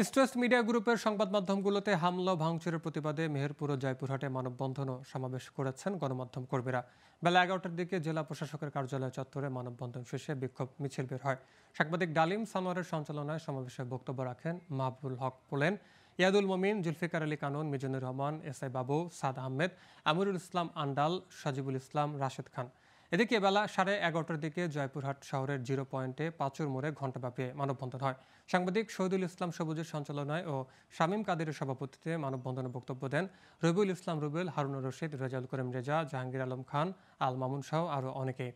East West media গ্রুপের সংবাদ মাধ্যমগুলোতে হামলা ভাঙচুরের প্রতিবাদে মেহেরপুর ও জয়পুরহাটে মানববন্ধন ও সমাবেশ করেছেন গণমাধ্যম কর্মীরা বেলা এগারোটার দিকে জেলা প্রশাসকের কার্যালয় চত্বরে মানববন্ধন শেষে বিক্ষোভ মিছিল বের হয় সাংবাদিক ডালিম সানোয়ারের সঞ্চালনায় সমাবেশে বক্তব্য রাখেন মাহবুল হক পোলেন ইয়াদুল মমিন জুলফিকার আলী কানুন মিজানুর রহমান এস আই বাবু সাদ আহমেদ আমিরুল ইসলাম আন্ডাল সাজিবুল ইসলাম রাশেদ খান এদিকে বেলা সাড়ে এগারোটার দিকে জয়পুরহাট শহরের জিরো পয়েন্টে পাঁচুর মোড়ে ঘণ্টাব্যাপী মানববন্ধন হয় সাংবাদিক শহীদুল ইসলাম সবুজের সঞ্চালনায় ও শামীম কাদেরের সভাপতিত্বে মানববন্ধনে বক্তব্য দেন রবিউল ইসলাম রুবেল হারুন রশিদ রেজাউল করিম রেজা জাহাঙ্গীর আলম খান আল মামুন শাহ আরও অনেকে